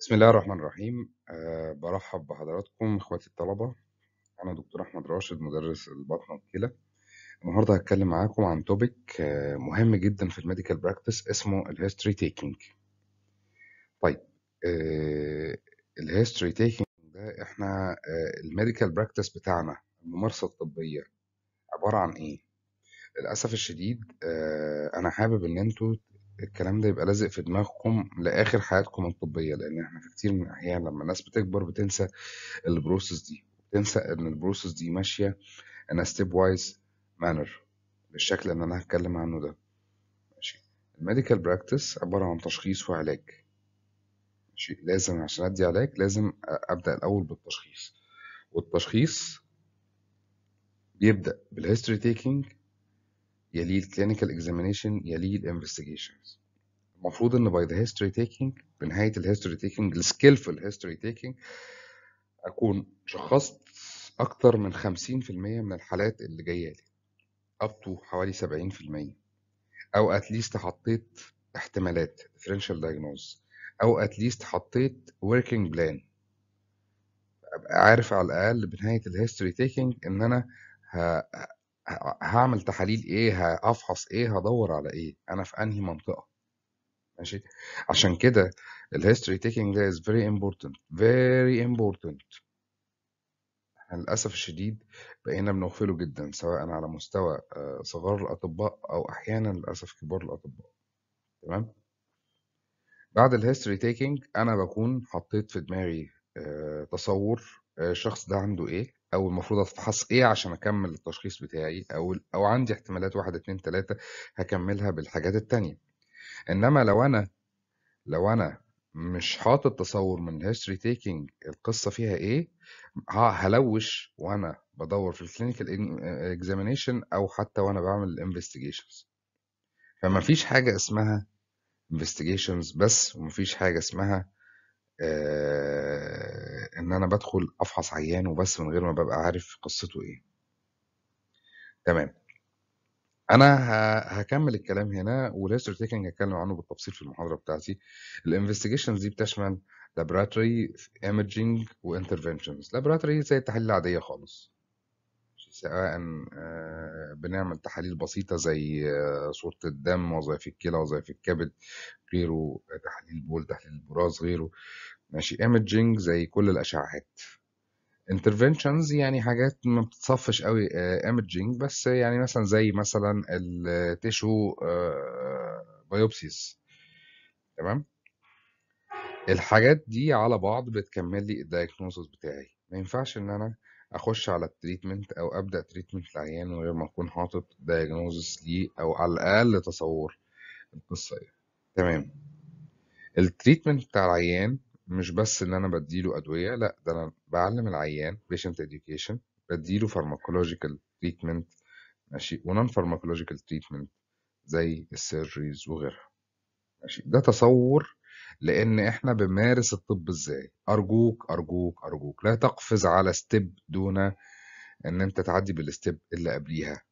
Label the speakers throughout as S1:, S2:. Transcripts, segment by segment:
S1: بسم الله الرحمن الرحيم أه برحب بحضراتكم إخواتي الطلبة أنا دكتور أحمد راشد مدرس البطنة والكلى النهاردة هتكلم معاكم عن توبيك آه، مهم جدا في الميديكال براكتس اسمه الهيستوري تيكينج طيب أه الهيستوري تيكينج ده إحنا أه الميديكال براكتس بتاعنا الممارسة الطبية عبارة عن إيه؟ للأسف الشديد أه أنا حابب إن أنتوا الكلام ده يبقى لازق في دماغكم لآخر حياتكم الطبية، لإن إحنا في كتير من الأحيان لمّا الناس بتكبر بتنسى الprocess دي، بتنسى إن البروسس دي بتنسي ان البروسس دي ماشيه in a وايز manner بالشكل اللي أنا هتكلم عنه ده، ماشي، الميديكال practice عبارة عن تشخيص وعلاج، ماشي، لازم عشان أدّي علاج لازم أبدأ الأول بالتشخيص، والتشخيص بيبدأ بالهيستوري taking يليه الكلينيكال اكزامينيشن يليه الانفستيجيشنز المفروض ان باي ذا هيستوري تيكينج بنهايه الهيستوري تيكينج السكيلفul هيستوري تيكينج اكون شخصت اكتر من 50% من الحالات اللي جايه لي اب تو حوالي 70% او اتليست حطيت احتمالات differential diagnosis او اتليست حطيت working plan ابقى عارف على الاقل بنهايه الهيستوري تيكينج ان انا هعمل تحاليل إيه هافحص إيه هدور على إيه أنا في أنهي منطقة ماشي عشان كده الهيستوري تيكينج ده از فيري امبورتنت فيري امبورتنت للأسف الشديد بقينا بنغفله جدا سواء على مستوى آه، صغار الأطباء أو أحيانا للأسف كبار الأطباء تمام بعد الهيستوري تيكينج أنا بكون حطيت في دماغي آه، تصور الشخص آه، ده عنده إيه او المفروض افحص ايه عشان اكمل التشخيص بتاعي او او عندي احتمالات واحد اتنين تلاتة هكملها بالحاجات التانية انما لو انا لو انا مش حاطط تصور من هيستوري تيكينج القصه فيها ايه هلوش وانا بدور في الكلينيكال اكزامينيشن او حتى وانا بعمل الانفستيجيشنز فما فيش حاجه اسمها investigations بس ومفيش حاجه اسمها آه، ان انا بدخل افحص عيان وبس من غير ما ببقى عارف قصته ايه تمام انا هكمل الكلام هنا والهيستوري تيكنج هتكلم عنه بالتفصيل في المحاضره بتاعتي الانفستيجيشنز دي بتشمل لابراتوري ايمجينج وانترفنشنز لابراتوري زي التحاليل العاديه خالص سواء آه، بنعمل تحاليل بسيطة زي آه، صورة الدم وظائف الكلى وظائف الكبد غيره تحليل بول تحليل البراز غيره ماشي ايمجينج زي كل الأشعاعات interventions يعني حاجات ما بتتصفش قوي آه، imaging بس يعني مثلا زي مثلا التيشو بايوبسيز تمام الحاجات دي على بعض بتكمل لي الدايجنوسيس بتاعي ما ينفعش ان انا اخش على التريتمنت او ابدا تريتمنت العيان من غير ما اكون حاطط دايجنوزس ليه او على الاقل تصور القصه ايه تمام التريتمنت بتاع العيان مش بس ان انا بديله ادويه لا ده انا بعلم العيان بيشنت اديوكيشن بديله فارماكولوجيكال تريتمنت ماشي ونون فارماكولوجيكال تريتمنت زي السيرجريز وغيرها ماشي ده تصور لان احنا بنمارس الطب ازاي ارجوك ارجوك ارجوك لا تقفز على ستيب دون ان انت تعدي بالستيب اللي قبليها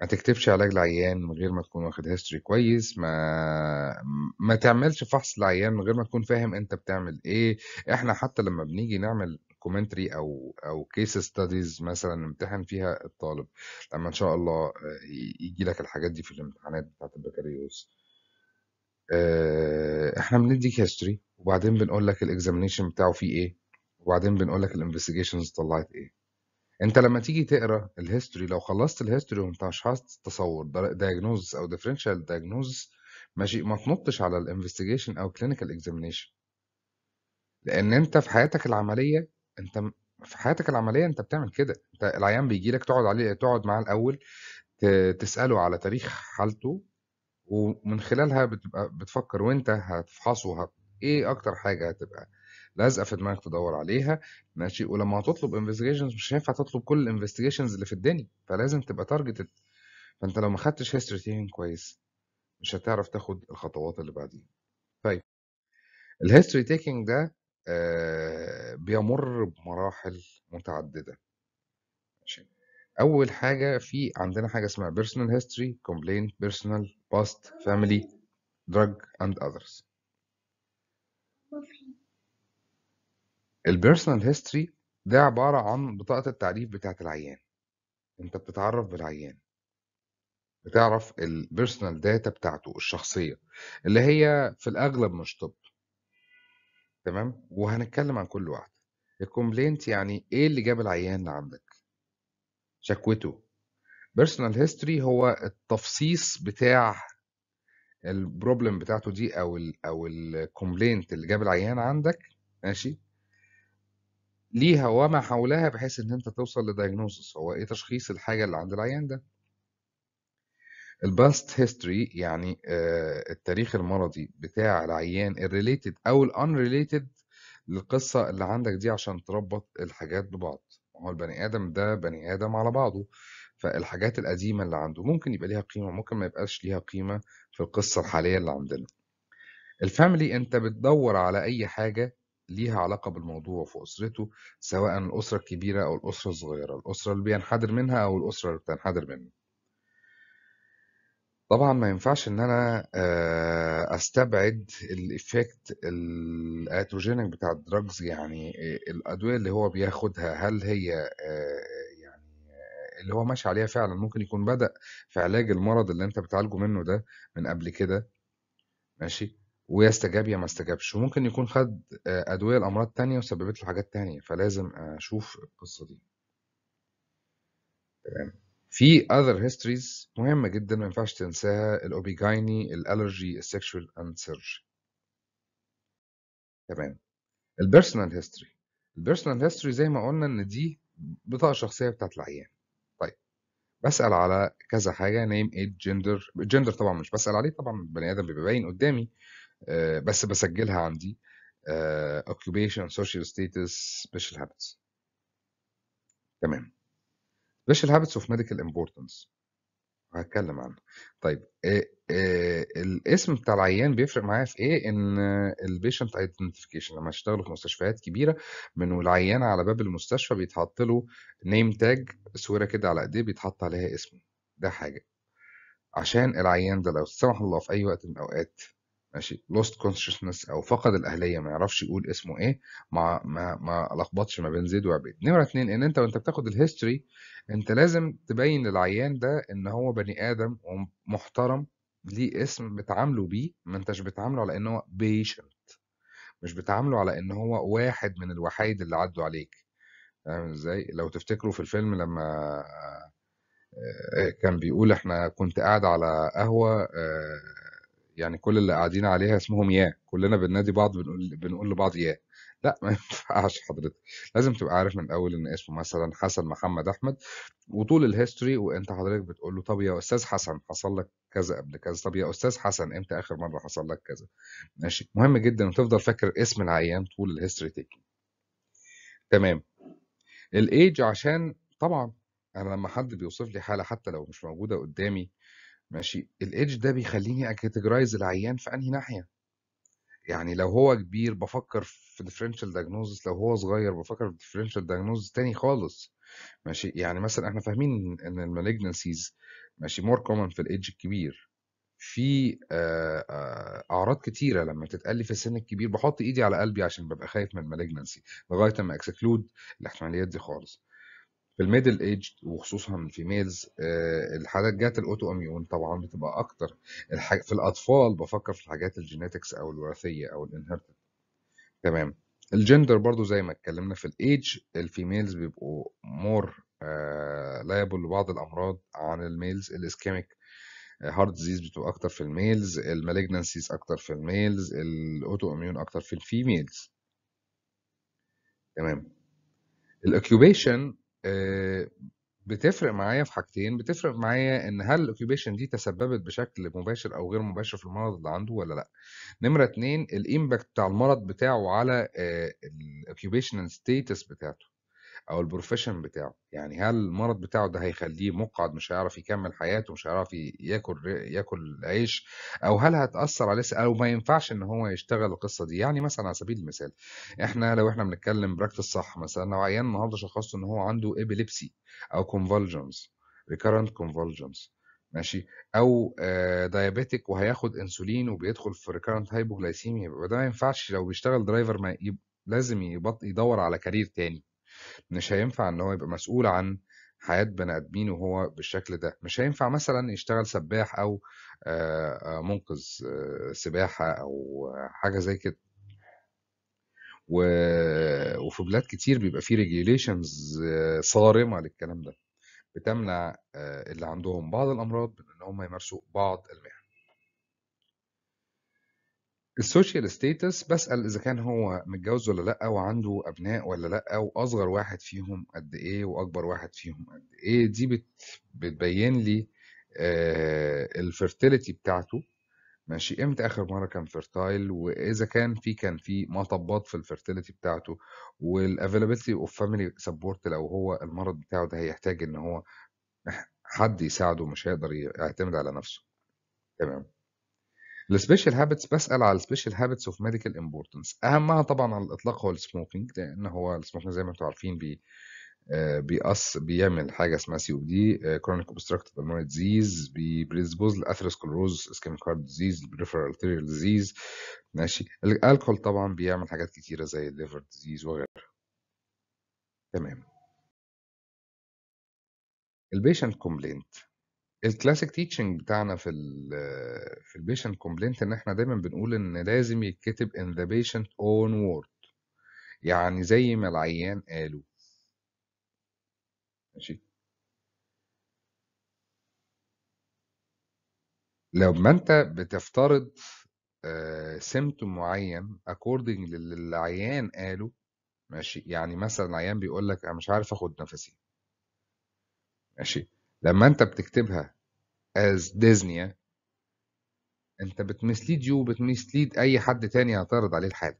S1: ما تكتبش علاج العيان من غير ما تكون واخد هيستوري كويس ما ما تعملش فحص العيان من غير ما تكون فاهم انت بتعمل ايه احنا حتى لما بنيجي نعمل كومنتري او او كيس ستاديز مثلا نمتحن فيها الطالب لما ان شاء الله آه، يجي لك الحاجات دي في الامتحانات بتاعت البكالوريوس آه، احنا بنديك هيستوري وبعدين بنقول لك الاكزامينشن بتاعه فيه ايه وبعدين بنقول لك الانفستيجيشنز طلعت ايه انت لما تيجي تقرا الهيستوري لو خلصت الهيستوري وانت مشخصت تصور دايجنوزس او ديفرنشال دايجنوزس ماشي ما تنطش على الانفستيجيشن او كلينيكال اكزامينشن لان انت في حياتك العمليه انت في حياتك العمليه انت بتعمل كده انت العيان بيجي لك تقعد عليه تقعد معاه الاول تساله على تاريخ حالته ومن خلالها بتبقى بتفكر وانت هتفحصه ايه اكتر حاجه هتبقى لازقه في دماغك تدور عليها ماشي ولما هتطلب انفستيجيشنز مش هينفع تطلب كل الانفستيجيشنز اللي في الدنيا فلازم تبقى تارجتد فانت لو ما خدتش هيستوري تيمين كويس مش هتعرف تاخد الخطوات اللي بعديها طيب الهيستوري تيكينج ده آه، بيمر بمراحل متعدده أول حاجة في عندنا حاجة اسمها personal history, complaint, personal, past, family, drug and others. البيرسونال هيستوري ده عبارة عن بطاقة التعريف بتاعة العيان انت بتتعرف بالعيان بتعرف البيرسونال داتا بتاعته الشخصية اللي هي في الأغلب مش طب تمام وهنتكلم عن كل واحدة الكومبلينت يعني ايه اللي جاب العيان لعندك شكوته بيرسونال هيستوري هو التفصيص بتاع البروبلم بتاعته دي او الـ او الكومبلينت اللي جاب العيان عندك ماشي ليها وما حولها بحيث ان انت توصل لدايجنوسس هو ايه تشخيص الحاجه اللي عند العيان ده الباست هيستوري يعني آه، التاريخ المرضي بتاع العيان الريليتد او الانريليتد للقصه اللي عندك دي عشان تربط الحاجات ببعض هو البني آدم ده بني آدم على بعضه فالحاجات القديمة اللي عنده ممكن يبقى ليها قيمة ممكن ما يبقاش ليها قيمة في القصة الحالية اللي عندنا الفاميلي انت بتدور على اي حاجة ليها علاقة بالموضوع في أسرته سواء الأسرة الكبيرة أو الأسرة الصغيرة الأسرة اللي بينحدر منها أو الأسرة اللي بتنحدر منه طبعًا ما ينفعش إن أنا آه، أستبعد الايفكت الاتروجينيك بتاع الدراجز يعني آه، الأدوية اللي هو بياخدها هل هي آه، يعني اللي هو ماشي عليها فعلًا ممكن يكون بدأ في علاج المرض اللي أنت بتعالجه منّه ده من قبل كده، ماشي، ويا استجاب يا ما استجابش، وممكن يكون خَد أدوية لأمراض تانية وسببت له حاجات تانية، فلازم أشوف القصة دي. تمام. في other histories مهمة جدا ما ينفعش تنساها الأوبيجايني الألرجي السكشوال أند سيرجي تمام البيرسونال هيستوري البيرسونال هيستوري زي ما قلنا إن دي بطاقة شخصية بتاعت العيان طيب بسأل على كذا حاجة نيم ايد جندر جندر طبعا مش بسأل عليه طبعا البني آدم بيبقى باين قدامي أه بس بسجلها عندي أه occupation social status special habits تمام سبيشال هابتس اوف ميديكال امبورتنس هتكلم عنها طيب آه، آه، الاسم بتاع العيان بيفرق معايا في ايه ان البيشنت ايدنتيفيكيشن لما اشتغلوا في مستشفيات كبيره من العيان على باب المستشفى بيتحط له نيم تاج صوره كده على ايديه بيتحط عليها اسمه ده حاجه عشان العيان ده لو سمح الله في اي وقت من الاوقات ماشي لوست كونشسنس او فقد الاهليه ما يعرفش يقول اسمه ايه ما ما ما لخبطش ما بين زيد وعبيد نمره اتنين ان انت وانت بتاخد الهيستوري انت لازم تبين للعيان ده ان هو بني ادم ومحترم ليه اسم بتعامله بيه ما انتش بتعامله على ان هو بيشنت مش بتعامله على ان هو واحد من الوحايد اللي عدوا عليك فاهم ازاي لو تفتكروا في الفيلم لما آه، آه، كان بيقول احنا كنت قاعد على قهوه آه، يعني كل اللي قاعدين عليها اسمهم يا كلنا بننادي بعض بنقول بنقول لبعض يا لا ما ينفعش حضرتك لازم تبقى عارف من الاول ان اسمه مثلا حسن محمد احمد وطول الهيستوري وانت حضرتك بتقول له طب يا استاذ حسن حصل لك كذا قبل كذا طب يا استاذ حسن امتى اخر مره حصل لك كذا ماشي مهم جدا وتفضل فاكر اسم العيان طول الهيستوري تيكينج تمام الايج عشان طبعا انا لما حد بيوصف لي حاله حتى لو مش موجوده قدامي ماشي الإيدج ده بيخليني أكاتيجرايز العيان في أنهي ناحية يعني لو هو كبير بفكر في ديفرنشال diagnosis لو هو صغير بفكر في ديفرنشال diagnosis تاني خالص ماشي يعني مثلا احنا فاهمين ان المالجنسيز ماشي مور كومن في الايدج الكبير في آه، آه، اعراض كتيره لما تتقال في السن الكبير بحط ايدي على قلبي عشان ببقى خايف من المالجنسي لغايه اما اكسكلود الاحتماليات دي خالص في الميدل ايج وخصوصا في ميلز آه، الحالات جات الاوتو اميون طبعا بتبقى اكتر في الاطفال بفكر في الحاجات الجينيتكس او الوراثيه او الانهرتد تمام الجندر برضو زي ما اتكلمنا في الايج الفيميلز بيبقوا مور لايبل آه، لبعض الامراض عن الميلز الاسكيميك هارت ديزيز بتبقى اكتر في الميلز المالجنسيز اكتر في الميلز الاوتو اميون اكتر في الفيميلز تمام الاكيوبيشن آه، بتفرق معايا في حاجتين، بتفرق معايا إن هل الاوكيبيشن دي تسبّبت بشكل مباشر أو غير مباشر في المرض اللي عنده ولا لأ، نمرة اتنين الامباكت بتاع المرض بتاعه على آآ آه، ستيتس status بتاعته. او البروفيشن بتاعه يعني هل المرض بتاعه ده هيخليه مقعد مش هيعرف يكمل حياته مش هيعرف ياكل ياكل عيش او هل هتاثر عليه او ما ينفعش ان هو يشتغل القصه دي يعني مثلا على سبيل المثال احنا لو احنا بنتكلم براكتس صح مثلا لو عيان النهارده شخصته ان هو عنده ايبيليبسي او كونفولجنز ريكارنت كونفولجنز ماشي او دايابيتك آه، وهياخد انسولين وبيدخل في ريكارنت هايبوجلايسيميا يبقى ده ما ينفعش لو بيشتغل درايفر ما يب... لازم يبط يدور على كارير تاني مش هينفع إن هو يبقى مسؤول عن حياة بني آدمين وهو بالشكل ده مش هينفع مثلا يشتغل سباح أو آه، آه، منقذ آه، سباحة أو حاجة زي كده و... وفي بلاد كتير بيبقى فيه ريجيليشنز صارمة للكلام ده بتمنع اللي عندهم بعض الأمراض من إن هم يمارسوا بعض المهن السوشيال ستيتس بسأل إذا كان هو متجوز ولا لأ وعنده أبناء ولا لأ وأصغر واحد فيهم قد إيه وأكبر واحد فيهم قد إيه دي بت بتبين لي آه، الفيرتيليتي بتاعته ماشي امتى اخر مره كان فيرتايل واذا كان في كان في مطبات في الفيرتيليتي بتاعته والافيلابيلتي اوف فاميلي سبورت لو هو المرض بتاعه ده هيحتاج ان هو حد يساعده مش هيقدر يعتمد على نفسه تمام السبيشال هابتس بسال على السبيشال هابتس اوف ميديكال امبورتنس اهمها طبعا على الاطلاق هو السموكينج لان هو السموكينج زي ما انتم عارفين بي آه، بيقص بيعمل حاجه اسمها سي او دي كرونيك اوبستراكتيف بالمونري ديزيز بيبريزبوز الاثروسكلروز اسكيميك هارت ديزيز بريفرال ارتيريال ديزيز ماشي الالكول طبعا بيعمل حاجات كتيره زي الليفر ديزيز وغيرها تمام البيشنت كومبلينت الكلاسيك تيتشنج بتاعنا في الـ آه، في البيشنت كومبلينت ان احنا دايما بنقول ان لازم يتكتب in the بيشنت own word يعني زي ما العيان قالوا ماشي لما انت بتفترض سيمتوم آه، معين اكوردنج للي العيان قاله ماشي يعني مثلا العيان بيقول لك انا مش عارف اخد نفسي ماشي لما انت بتكتبها از ديزنيا انت بتمسليد يو بتمسليد اي حد تاني هتعرض عليه الحال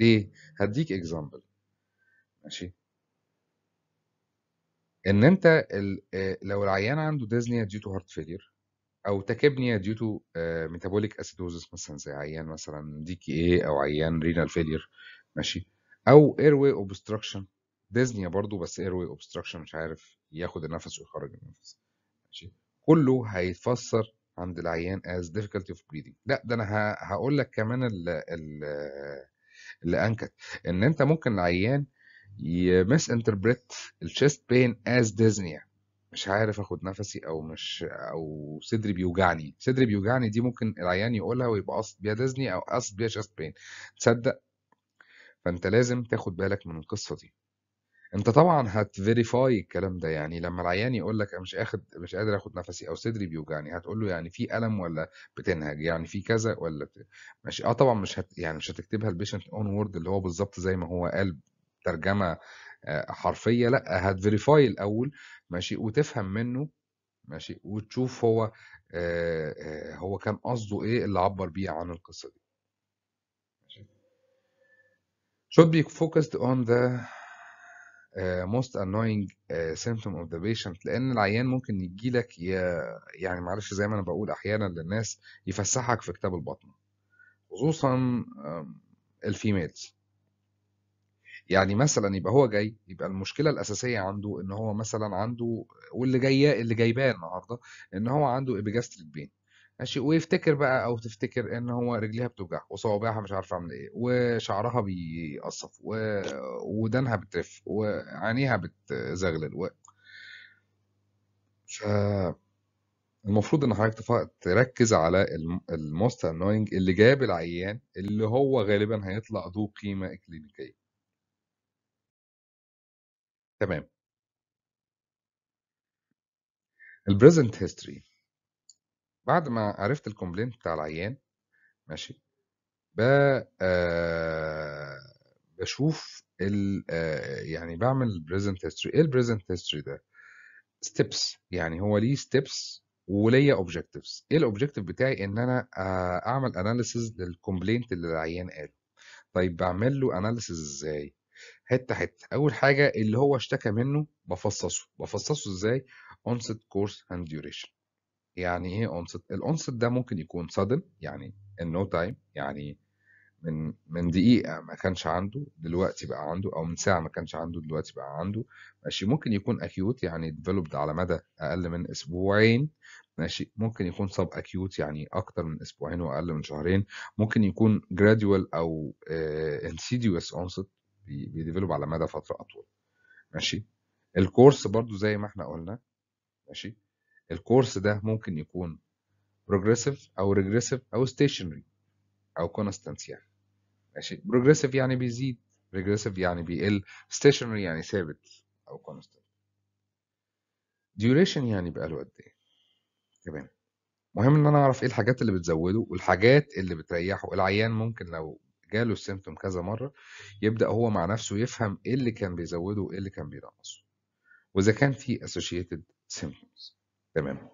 S1: ليه هديك اكزامبل ماشي ان انت ال... آه، لو العيان عنده ديزنيا ديو تو هارت فيلير او تاكيبنيا ديو تو ميتابوليك اسيدوزس مثلا زي عيان مثلا دي كي اي او عيان رينال فيلير ماشي او اير واي اوبستراكشن ديزنيا برضو بس اير واي اوبستراكشن مش عارف ياخد النفس ويخرج النفس ماشي كله هيتفسر عند العيان as difficulty of breathing لا ده انا هقول لك كمان اللي انكت ان انت ممكن العيان يمس انتربريت الشيست بين as ديزنيا مش عارف اخد نفسي او مش او صدري بيوجعني صدري بيوجعني دي ممكن العيان يقولها ويبقى قصد بيها ديزني او قصد بيها شيست بين تصدق فانت لازم تاخد بالك من القصه دي أنت طبعًا هتفيريفاي الكلام ده، يعني لمّا العيان يقول لك أنا مش آخد مش قادر آخد نَفَسي أو صدري بيوجعني، هتقول له يعني في ألم ولا بتنهج، يعني في كذا ولا بت ماشي آه طبعًا مش هت يعني مش هتكتبها البيشنت اون وورد اللي هو بالظبط زي ما هو قال ترجمة آه، حرفية، لأ هتفيريفاي الأول ماشي، وتفهم منّه ماشي، وتشوف هو آه، آه، هو كان قصده إيه اللي عبّر بيه عن القصة دي. Should be focused on the موست آه، annoying سيمتوم اوف ذا بيشنت لان العيان ممكن يجي لك يعني معلش زي ما انا بقول احيانا للناس يفسحك في كتاب البطن خصوصا الفيميلز يعني مثلا يبقى هو جاي يبقى المشكله الاساسيه عنده ان هو مثلا عنده واللي جايه اللي جايباه النهارده ان هو عنده ابيجاستريك بين ماشي ويفتكر بقى او تفتكر ان هو رجليها بتوجع وصوابعها مش عارفه اعمل ايه وشعرها بيقصف و... ودانها بترف وعينيها بتزغلل و... ف المفروض ان حضرتك تركز على الموست انوينج اللي جاب العيان اللي هو غالبا هيطلع ذو قيمه اكلينيكيه تمام البريزنت هيستوري بعد ما عرفت الكومبلينت بتاع العيان ماشي ب آه، بشوف ال آه، يعني بعمل البريزنت هيستوري ايه البريزنت هيستوري ده ستيبس يعني هو ليه ستيبس وليا اوبجكتيفز ايه الاوبجكتيف بتاعي ان انا آه، اعمل اناليسيز للكومبلينت اللي العيان قاله طيب بعمل له اناليسيز ازاي حته حته اول حاجه اللي هو اشتكى منه بفصصه بفصصه ازاي onset course and duration يعني ايه اونست الاونست ده ممكن يكون صدم يعني ان no تايم يعني من من دقيقة ما كانش عنده دلوقتي بقى عنده أو من ساعة ما كانش عنده دلوقتي بقى عنده ماشي ممكن يكون أكيوت يعني ديفلوبد على مدى أقل من أسبوعين ماشي ممكن يكون سب أكيوت يعني أكتر من أسبوعين وأقل من شهرين ممكن يكون جراديوال أو انسيديوس اونست بيديفلوب على مدى فترة أطول ماشي الكورس برضو زي ما احنا قلنا ماشي الكورس ده ممكن يكون بروجريسيف او ريجريسيف او ستيشنري او كونستانت يعني ماشي بروجريسيف يعني بيزيد ريجريسيف يعني بيقل ستيشنري يعني ثابت او كونستانت ديوريشن يعني بقى له قد ايه تمام مهم ان انا اعرف ايه الحاجات اللي بتزوده والحاجات اللي بتريحه العيان ممكن لو جاله السيمتوم كذا مره يبدا هو مع نفسه يفهم ايه اللي كان بيزوده وايه اللي كان بينقصه واذا كان في associated symptoms تمام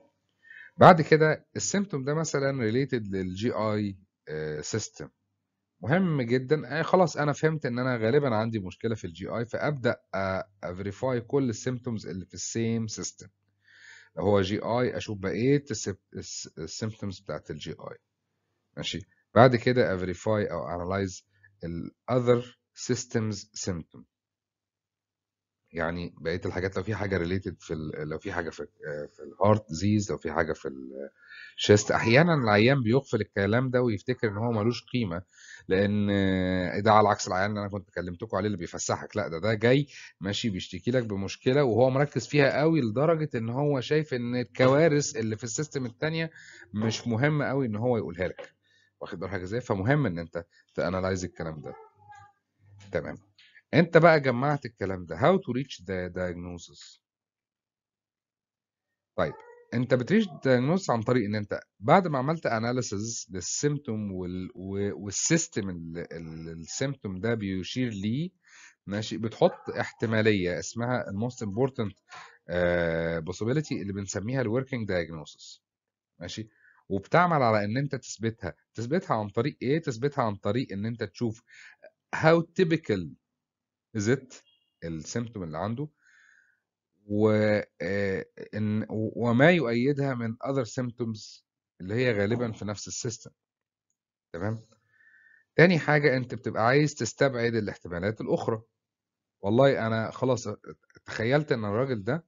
S1: بعد كده السيمتوم ده مثلا ريليتد للجي اي سيستم مهم جدا آه خلاص انا فهمت ان انا غالبا عندي مشكله في الجي اي فابدا افيريفاي كل السيمتومز اللي في السيم سيستم لو هو جي اي اشوف بقيه السيمتومز بتاعت الجي اي ماشي بعد كده افيريفاي او انالايز الاذر سيستمز سيمتوم يعني بقيه الحاجات لو في حاجه ريليتد في لو في حاجه في في الهارت ديزيز لو في حاجه في الشيست احيانا العيان بيغفل الكلام ده ويفتكر ان هو ملوش قيمه لان ده على عكس العيان اللي انا كنت كلمتكم عليه اللي بيفسحك لا ده ده جاي ماشي بيشتكي لك بمشكله وهو مركز فيها قوي لدرجه ان هو شايف ان الكوارث اللي في السيستم الثانيه مش مهم قوي ان هو يقولها لك واخد بالك ازاي فمهم ان انت تانلايز الكلام ده تمام انت بقى جمعت الكلام ده هاو تو ريتش ذا diagnosis طيب انت بتريش diagnosis عن طريق ان انت بعد ما عملت اناليسز للسيمتوم وال... والسيستم اللي السيمتوم ده بيشير ليه ماشي بتحط احتماليه اسمها الموست امبورتنت آه، possibility اللي بنسميها الوركينج دايجنوسس ماشي وبتعمل على ان انت تثبتها تثبتها عن طريق ايه تثبتها عن طريق ان انت تشوف how typical زت السيمتوم اللي عنده آه، ان وما يؤيدها من other symptoms اللي هي غالبا في نفس السيستم تمام تاني حاجة انت بتبقى عايز تستبعد الاحتمالات الأخرى والله أنا خلاص تخيلت إن الراجل ده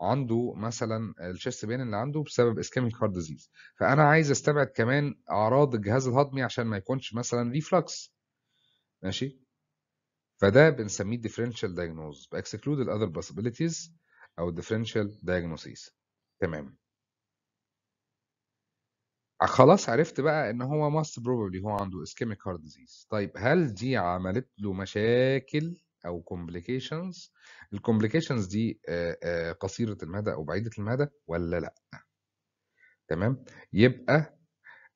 S1: عنده مثلا الشيست بين اللي عنده بسبب اسكيميك هارد ديزيز فأنا عايز استبعد كمان أعراض الجهاز الهضمي عشان ما يكونش مثلا ريفلكس ماشي فده بنسميه differential diagnosis exclude ال other possibilities أو differential diagnosis تمام آه، خلاص عرفت بقى ان هو must probably هو عنده ischemic heart disease طيب هل دي عملت له مشاكل او complications الكومبليكيشنز دي آه، آه، قصيره المدى او بعيده المدى ولا لا تمام يبقى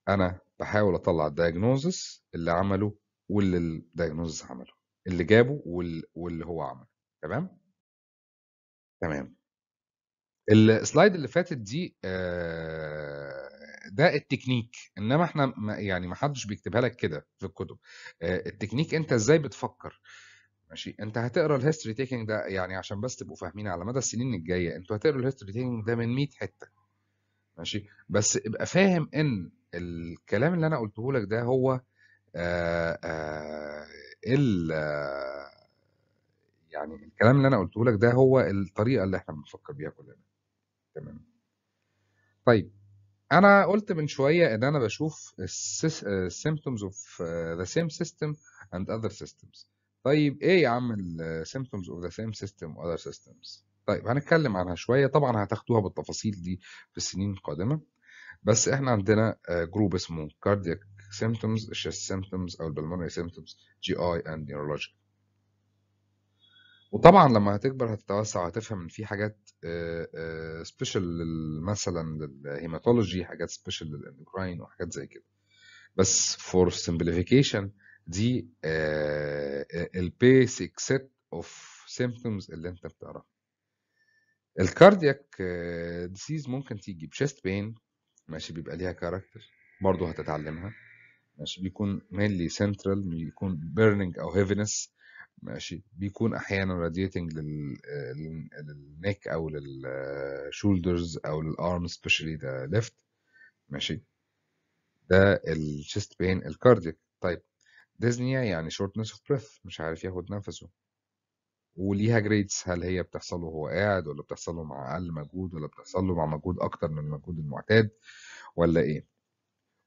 S1: انا بحاول اطلع الدايجنوزس اللي عمله واللي الدايجنوزس عمله اللي جابه واللي هو عمله تمام تمام السلايد اللي فاتت دي ده التكنيك انما احنا يعني ما حدش بيكتبها لك كده في الكتب التكنيك انت ازاي بتفكر ماشي انت هتقرا الهيستوري تيكنج ده يعني عشان بس تبقوا فاهمين على مدى السنين الجايه انتوا هتقروا الهيستوري تيكنج ده من 100 حته ماشي بس ابقى فاهم ان الكلام اللي انا قلته لك ده هو آآ آآ ال يعني الكلام اللي انا قلته لك ده هو الطريقه اللي احنا بنفكر بيها كلنا تمام طيب انا قلت من شويه ان انا بشوف السيمبتومز اوف ذا سيم سيستم اند اذر سيستمز طيب ايه يا عم السيمبتومز اوف ذا سيم سيستم واذر سيستمز طيب هنتكلم عنها شويه طبعا هتاخدوها بالتفاصيل دي في السنين القادمه بس احنا عندنا جروب آه، اسمه كاردياك symptoms chest symptoms او البلمونري symptoms جي اي اند neurologic وطبعا لما هتكبر هتتوسع وهتفهم ان في حاجات سبيشال آه، آه، مثلا للهيماتولوجي حاجات سبيشال للاندوكراين وحاجات زي كده بس فور simplification دي البيسك سيت اوف سيمبتومز اللي انت بتعرفها الكاردياك آه، ديسيز ممكن تيجي بشيست بين ماشي بيبقى ليها كاركتر برضه هتتعلمها ماشي بيكون mainly central بيكون burning أو heaviness ماشي بيكون أحيانا radiating للنك أو للشولدرز أو للارم especially the left ماشي ده الشيست pain الكارديك طيب ديزنيا يعني shortness of breath مش عارف ياخد نفسه وليها جريدز هل هي بتحصل وهو قاعد ولا بتحصل مع اقل مجهود ولا بتحصل مع مجهود اكتر من المجهود المعتاد ولا ايه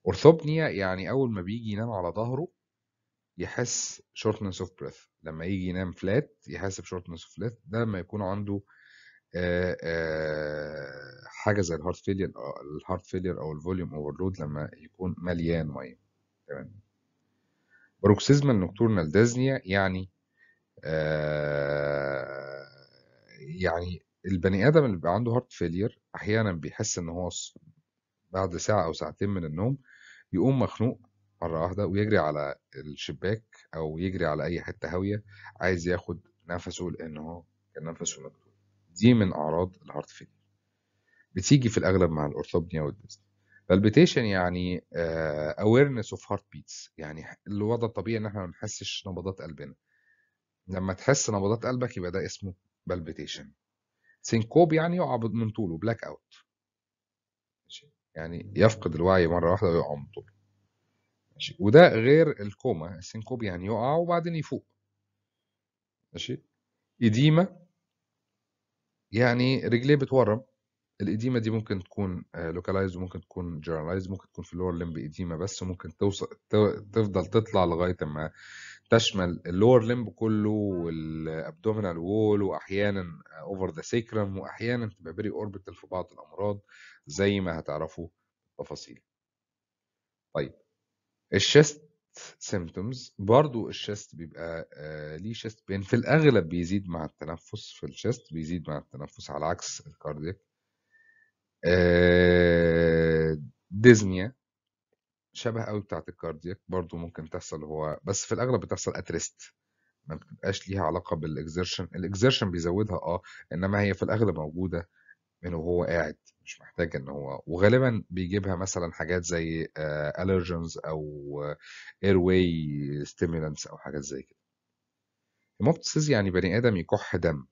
S1: أورثوبنيا يعني أول ما بيجي ينام على ظهره يحس shortness of breath لما يجي ينام فلات يحس بشورتنس اوف بريث ده لما يكون عنده حاجه زي الهارت فيلير الهارت فيلير او الفوليوم اوفرلود لما يكون مليان ميه تمام بروكسيزما نوكتورنال دازنيا يعني يعني البني ادم اللي بيبقى عنده هارت فيلير احيانا بيحس ان هو بعد ساعة أو ساعتين من النوم يقوم مخنوق مرة واحدة ويجري على الشباك أو يجري على أي حتة هاوية عايز ياخد نفسه لأن هو كان نفسه مكتوب دي من أعراض الهارت فيلير بتيجي في الأغلب مع الأرثوبنيا والديزني بالبيتيشن يعني اويرنس اوف هارت بيتس يعني الوضع الطبيعي ان احنا ما بنحسش نبضات قلبنا لما تحس نبضات قلبك يبقى ده اسمه بالبيتيشن سينكوب يعني يقع من طوله بلاك اوت يعني يفقد الوعي مرة واحدة ويقع من طول ماشي وده غير الكوما السينكوب يعني يقع وبعدين يفوق ماشي إديمة يعني رجليه بتورم الإديمة دي ممكن تكون لوكالايز آه، وممكن تكون جنرالايز ممكن تكون في اللور لمب إديمة بس ممكن توصل تفضل تطلع لغاية ما تشمل اللور لمب كله والابدومينال وول واحيانا اوفر ذا سيكرم واحيانا تبقى بري اوربيتال في بعض الامراض زي ما هتعرفوا تفاصيل طيب الشست سيمتومز برضو الشست بيبقى آه، ليه شست بين في الاغلب بيزيد مع التنفس في الشست بيزيد مع التنفس على عكس الكارديك ديزنيا آه، شبه قوي بتاعه الكاردياك برضو ممكن تحصل هو بس في الاغلب بتحصل اتريست ما بتبقاش ليها علاقه بالاكزرشن الاكزرشن بيزودها اه انما هي في الاغلب موجوده من وهو قاعد مش محتاج ان هو وغالبا بيجيبها مثلا حاجات زي الرجنز آه، او اير واي او حاجات زي كده هيموبتسيس يعني بني ادم يكح دم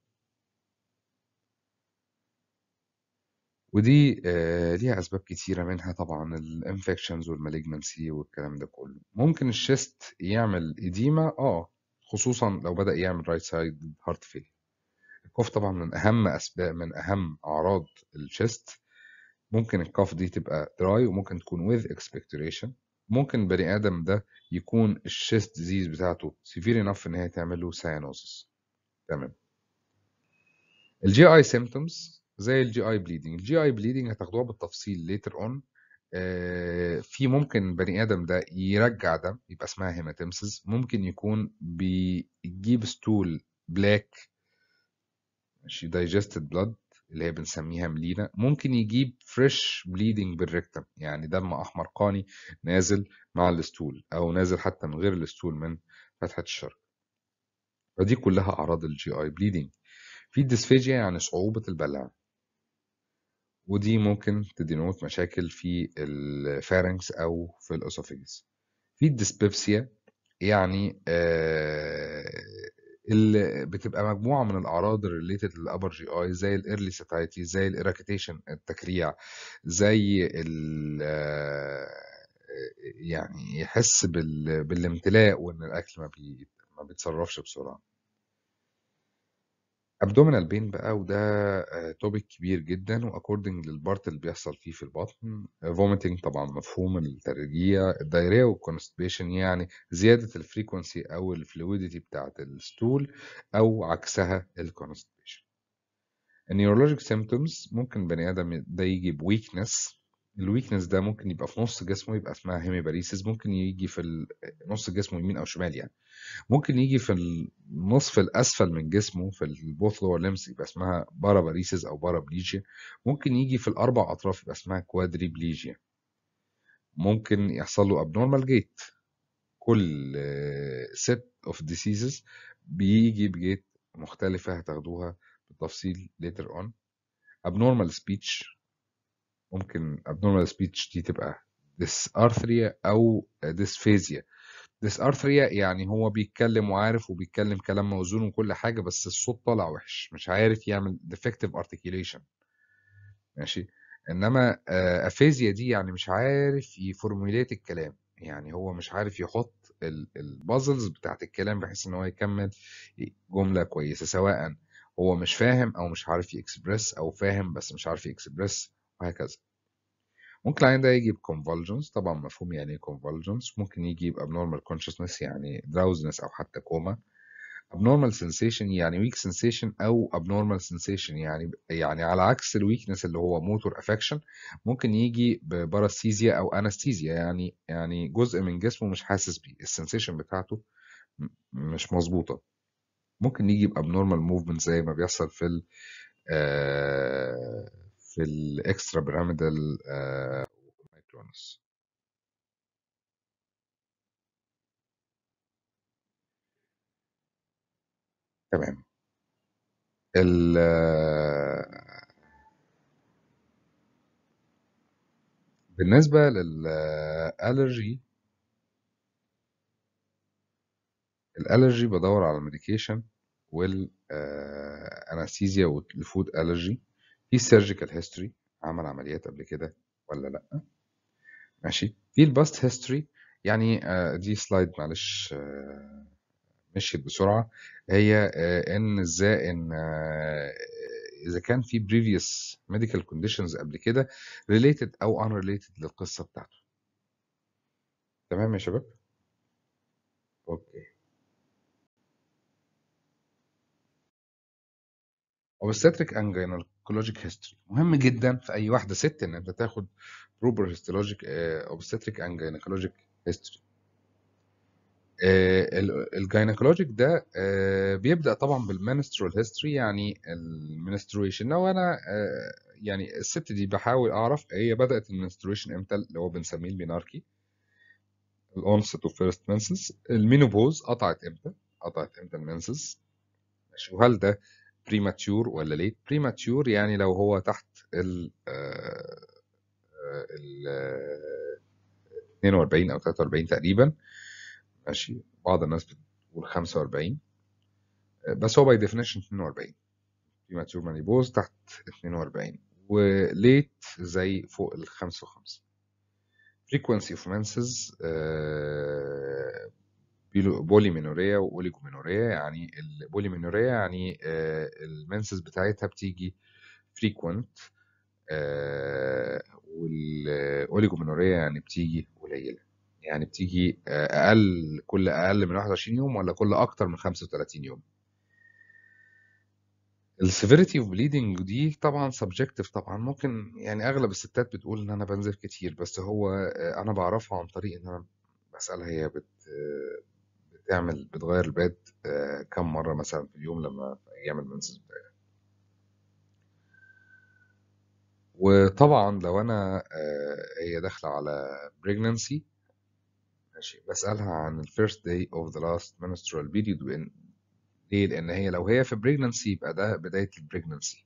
S1: ودي آه، ليها اسباب كتيره منها طبعا الانفكشنز والمالجنسي والكلام ده كله ممكن الشيست يعمل اديمه اه خصوصا لو بدا يعمل رايت سايد هارت فيلير الكوف طبعا من اهم اسباب من اهم اعراض الشيست ممكن الكاف دي تبقى دراي وممكن تكون with اكسبكتوريشن ممكن البني ادم ده يكون الشيست ديزيز بتاعته سيفير انف ان هي تعمل له سيانوسس تمام الجي اي سيمتومز زي الجي اي بليدنج الجي اي بليدنج هتاخدوها بالتفصيل ليتر اون آه، في ممكن بني ادم ده يرجع دم يبقى اسمها هيماتيمسز ممكن يكون بيجيب ستول بلاك ماشي digested blood اللي هي بنسميها ملينا ممكن يجيب فريش بليدنج بالريكتم يعني دم احمر قاني نازل مع الاستول او نازل حتى من غير الاستول من فتحه الشرج فدي كلها اعراض الجي اي بليدنج في الديسفيجيا يعني صعوبه البلع ودي ممكن تدينوت مشاكل في الفارنكس او في الاسوفيجس في الديسبيبسيا يعني آه اللي بتبقى مجموعه من الاعراض الريليتد للابر جي اي زي الايرلي ساتايتي زي الاراكيتيشن التكريع زي ال يعني يحس بال... بالامتلاء وان الاكل ما, بي... ما بيتصرفش بسرعه ابدومينال بين بقى وده توبيك آه، كبير جدا واكوردنج للبارت اللي بيحصل فيه في البطن فوميتنج طبعا مفهوم الترجيع الدايريا والكونستبيشن يعني زياده الفريكونسي او الفلويديتي بتاعت الستول او عكسها الكونستبيشن النيورولوجيك سيمتومز ممكن بني ادم ده يجي بويكنس الويكنس ده ممكن يبقى في نص جسمه يبقى اسمها هيميباريسيس ممكن يجي في نص جسمه يمين او شمال يعني ممكن يجي في النصف الاسفل من جسمه في البوث لور ليمس يبقى اسمها باراباريسيس او بارابليجيا ممكن يجي في الاربع اطراف يبقى اسمها كوادريبليجيا ممكن يحصل له ابنورمال جيت كل سيت اوف ديزيزز بيجي بجيت مختلفه هتاخدوها بالتفصيل ليتر اون ابنورمال سبيتش ممكن abnormal speech دي تبقى dysarthria أو dysphasia dysarthria يعني هو بيتكلم وعارف وبيتكلم كلام موزون وكل حاجة بس الصوت طالع وحش مش عارف يعمل defective articulation ماشي انما افيزيا آه، دي يعني مش عارف يفورموليت الكلام يعني هو مش عارف يحط البازلز بتاعت الكلام بحيث ان هو يكمل جمله كويسه سواء هو مش فاهم او مش عارف يكسبرس او فاهم بس مش عارف يكسبرس وهكذا ممكن العيان ده يجي بconvulsions طبعا مفهوم يعني ايه convulsions ممكن يجي abnormal consciousness يعني drowsiness او حتى كوما abnormal sensation يعني weak sensation او abnormal sensation يعني يعني على عكس الويكنس اللي هو motor affection ممكن يجي بباراستيزيا او انستيزيا يعني يعني جزء من جسمه مش حاسس بيه السنسيشن بتاعته مش مظبوطه ممكن يجي بابنورمال موفمنت زي ما بيحصل في ال آه في الاكسترا بيراميدال مايكرونس آه، تمام ال بالنسبة للألرجي الألرجي بدور على الميديكيشن والأنستيزيا والفود ألرجي في السيرجيكال هيستوري عمل عمليات قبل كده ولا لا ماشي في الباست هيستوري يعني آه، دي سلايد معلش آه، مشيت بسرعه هي آه، ان ازاي ان اذا كان في previous medical conditions قبل كده related او unrelated للقصه بتاعته تمام يا شباب اوكي اوبستريك انجينولوجيك هيستوري مهم جدا في اي واحده ست ان انت تاخد بروبر هيستولوجيك اوبستريك انجينولوجيك هيستوري history آه، ده آه، بيبدا طبعا بالمنسترال هيستوري يعني المنستريشن لو انا آه، يعني الست دي بحاول اعرف هي بدات المنستريشن امتى اللي هو بنسميه البيناركي الاونست اوف فيرست منسز المينوبوز قطعت امتى قطعت امتى المنسز ماشي وهل ده بريماتيور ولا ليت بريماتيور يعني لو هو تحت ال آه، آه، ال 42 آه، او 43 تقريبا ماشي بعض الناس بتقول 45 بس هو باي ديفينيشن 42 بريماتشور مانيبوز تحت 42 وليت زي فوق ال 55 frequency of menses بيلو بوليمينوريا واوليجومينوريا يعني البوليمينوريا يعني آه بتاعتها بتيجي فريكوينت آه والاوليجومينوريا يعني بتيجي قليله يعني بتيجي آه اقل كل اقل من 21 يوم ولا كل اكتر من 35 يوم السيفيريتي اوف بليدنج دي طبعا سبجكتيف طبعا ممكن يعني اغلب الستات بتقول ان انا بنزف كتير بس هو آه، انا بعرفها عن طريق ان انا بسالها هي بت بتعمل بتغير البيت آه، كم مرة مثلا في اليوم لما في أيام المنسس وطبعا لو أنا آه، هي داخلة على pregnancy ماشي بسألها عن ال first day of the last menstrual period وإن- ليه؟ لأن هي لو هي في pregnancy يبقى ده بداية ال pregnancy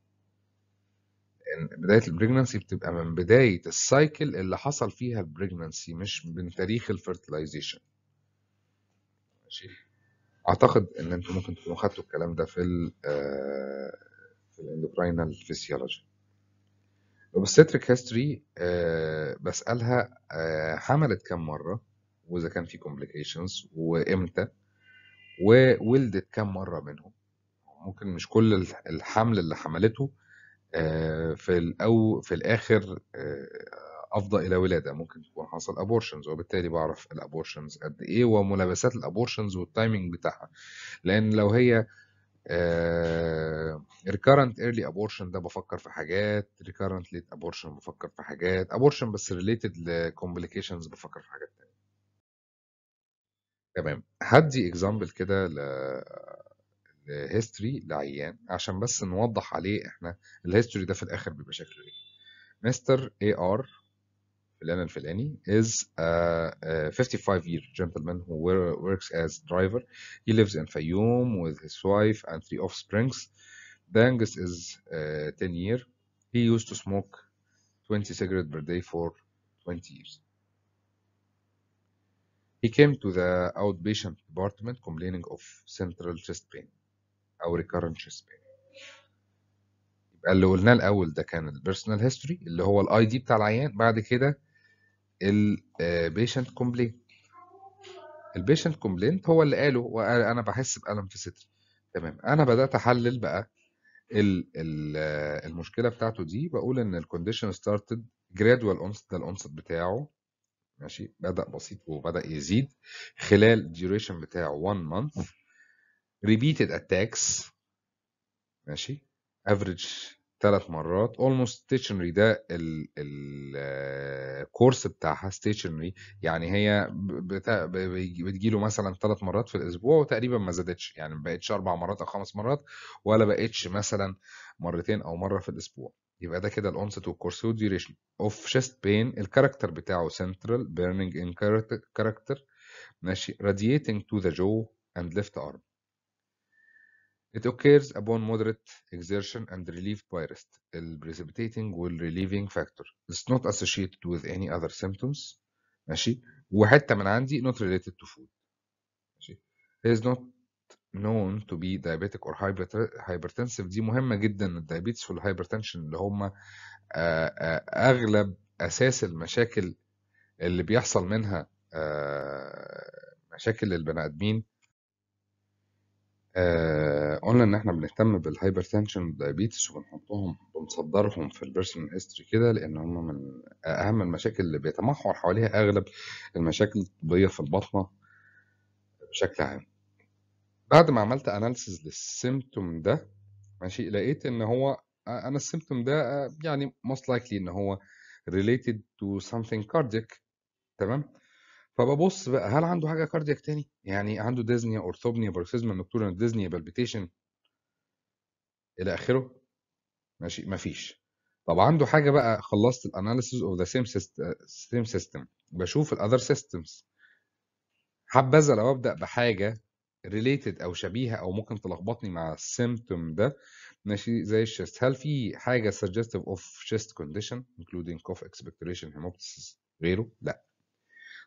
S1: بداية ال pregnancy بتبقى من بداية السايكل اللي حصل فيها ال pregnancy مش من تاريخ الفيرتلايزيشن fertilization ماشي اعتقد ان انتم ممكن تكونوا خدتوا الكلام ده في ال آه، في الاندوكراينال فيسيولوجي الاوبستريك هيستوري آه، بسالها آه، حملت كم مره واذا كان في كومبليكيشنز وامتى وولدت كم مره منهم ممكن مش كل الحمل اللي حملته في الاو في الاخر افضى الى ولاده ممكن تكون حصل ابورشنز وبالتالي بعرف الابورشنز قد ايه وملابسات الابورشنز والتايمنج بتاعها لان لو هي ريكارنت ايرلي ابورشن ده بفكر في حاجات ريكارنت ليت ابورشن بفكر في حاجات ابورشن بس ريليتد لكومبليكيشنز بفكر في حاجات تانية تمام هدي اكزامبل كده ل هيستوري لعيان عشان بس نوضح عليه احنا الهيستوري ده في الاخر بيبقى شكله ايه مستر اي ار الإعلان الفلاني is a, 55 year gentleman who works as driver. He lives in Fayoum with his wife and three offsprings. The youngest is uh, 10 year. He used to smoke 20 cigarettes per day for 20 years. He came to the outpatient department complaining of central chest pain our recurrent chest pain. اللي قلناه الاول ده كان البيرسونال هيستوري اللي هو الاي دي بتاع العيان بعد كده البيشنت كومبلين البيشنت كومبلين هو اللي قاله انا بحس بألم في صدري تمام انا بدات احلل بقى آه، المشكله بتاعته دي بقول ان الكونديشن ستارتد جرادوال اونست ده الاونست بتاعه ماشي بدا بسيط وبدا يزيد خلال الديوريشن بتاعه 1 مانث ريبيتد اتاكس ماشي افريج ثلاث مرات اولموست ستيشنري ده الكورس بتاعها ستيشنري يعني هي بتجي له مثلا ثلاث مرات في الاسبوع وتقريبا ما زادتش يعني ما بقتش اربع مرات او خمس مرات ولا بقتش مثلا مرتين او مره في الاسبوع يبقى ده كده الاونست والكورس والديوريشن اوف شيست بين الكاركتر بتاعه سنترال بيرنينج ان كاركتر ماشي راديتنج تو ذا جو اند ليفت ارم It occurs upon moderate exertion and relieved by rest. The precipitating relieving factor. It's not associated with any other symptoms. ماشي وحتة من عندي not related to food. ماشي It is not known to be diabetic or hypertensive دي مهمة جدا الدايابيتس والهايبرتنشن اللي هما أغلب أساس المشاكل اللي بيحصل منها مشاكل البني آدمين آه، قلنا ان احنا بنهتم بالهايبرتنشن والدايابيتس وبنحطهم بنصدرهم في البيرسونال هيستوري كده لان هم من اهم المشاكل اللي بيتمحور حواليها اغلب المشاكل الطبيه في البطنه بشكل عام بعد ما عملت اناليسز للسيمتوم ده ماشي لقيت ان هو آه، انا السيمتوم ده آه، يعني most likely ان هو related to something cardiac تمام فببص بقى هل عنده حاجة كاردياك تاني؟ يعني عنده ديزنيا، أورثوبنيا، باركسيزما، نوكتورنال ديزنيا، بالبيتيشن إلى آخره؟ ماشي مفيش. طب عنده حاجة بقى خلصت الأناليسيز أوف ذا سيم سيستم سيستم بشوف الأذر سيستمز حبذا لو أبدأ بحاجة ريليتد أو شبيهة أو ممكن تلخبطني مع السيمتوم ده ماشي زي الشيست هل في حاجة suggestive of chest condition انكلودينج كوف اكسبكتوريشن هيموبتسيس غيره؟ لأ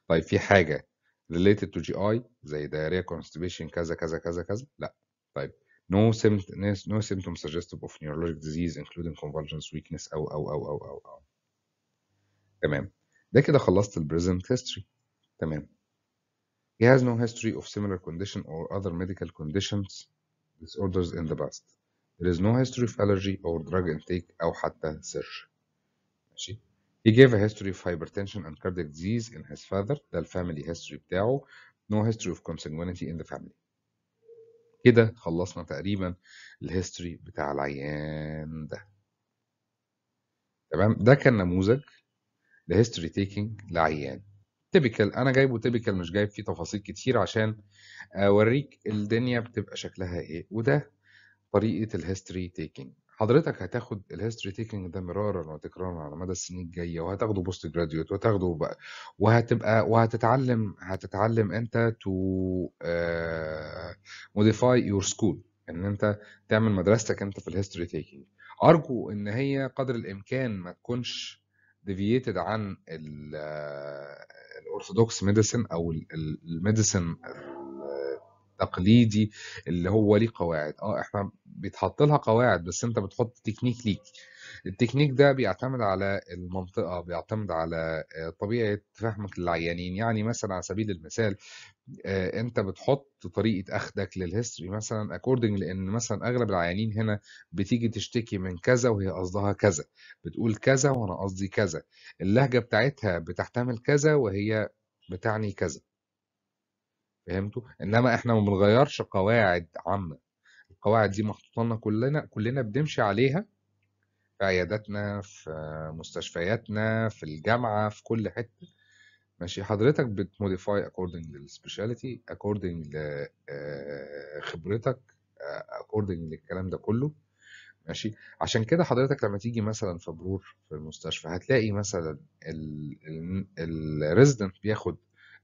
S1: طيب في حاجه related to GI زي diarrhea constipation كذا كذا كذا كذا لا طيب no symptoms no symptoms suggestive of neurologic disease including convulsions weakness او او او او او, أو. تمام ده كده خلصت present history تمام He has no history of similar condition or other medical conditions disorders in the past. There is no history of allergy or drug intake أو حتى surgery. ماشي He gave a history of hypertension and cardiac disease in his father ده family history بتاعه no history of consanguinity in the family كده خلصنا تقريبا الهيستوري بتاع العيان ده تمام ده كان نموذج لهيستوري تيكينج لعيان تيبيكال انا جايبه تيبيكال مش جايب فيه تفاصيل كتير عشان اوريك الدنيا بتبقى شكلها ايه وده طريقه الهيستوري تيكينج حضرتك هتاخد الهيستوري تيكنج ده مرارا وتكرارا على مدى السنين الجايه وهتاخده بوست جراديوت وهتاخده بقى وهتبقى وهتتعلم هتتعلم انت تو موديفاي يور سكول ان انت تعمل مدرستك انت في الهيستوري تيكنج ارجو ان هي قدر الامكان ما تكونش ديفييتد عن الاورثودوكس آه، ميديسن او الميديسن التقليدي اللي هو ليه قواعد اه احنا بيتحط لها قواعد بس انت بتحط تكنيك ليك التكنيك ده بيعتمد على المنطقة بيعتمد على آه، طبيعة فهمك للعيانين يعني مثلا على سبيل المثال آه، انت بتحط طريقة اخدك للهيستوري مثلا اكوردنج لان مثلا اغلب العيانين هنا بتيجي تشتكي من كذا وهي قصدها كذا بتقول كذا وانا قصدي كذا اللهجة بتاعتها بتحتمل كذا وهي بتعني كذا فهمتوا انما احنا ما بنغيرش قواعد عامه القواعد دي محطوطه لنا كلنا كلنا بنمشي عليها في عياداتنا في مستشفياتنا في الجامعه في كل حته ماشي حضرتك بتموديفاي according للسبيشاليتي according لخبرتك آه، آه، according للكلام ده كله ماشي عشان كده حضرتك لما تيجي مثلا في برور في المستشفى هتلاقي مثلا الريزدنت بياخد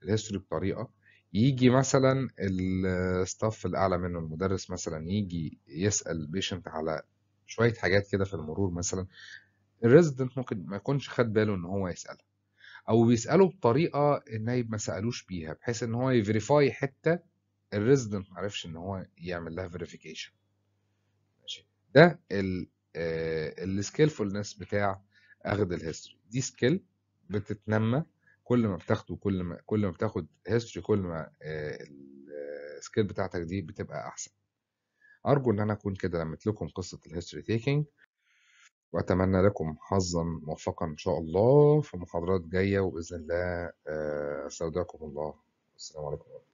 S1: الهيستوري بطريقه يجي مثلا الستاف الاعلى منه المدرس مثلا يجي يسال البيشنت على شويه حاجات كده في المرور مثلا الريزيدنت ممكن ما يكونش خد باله ان هو يسالها او بيساله بطريقه النايب ما سالوش بيها بحيث ان هو يفيريفاي حته الريزيدنت ما عرفش ان هو يعمل لها فيريفيكيشن ماشي ده السكيلفولنس آه، بتاع اخذ الهيستوري دي سكيل بتتنمى كل ما بتاخده كل ما كل ما بتاخد هيستوري كل ما آه، السكيل بتاعتك دي بتبقى احسن ارجو ان انا اكون كده لمت لكم قصه الهيستوري تيكينج واتمنى لكم حظا موفقا ان شاء الله في محاضرات جايه وباذن الله آه، استودعكم الله والسلام عليكم ورحمه الله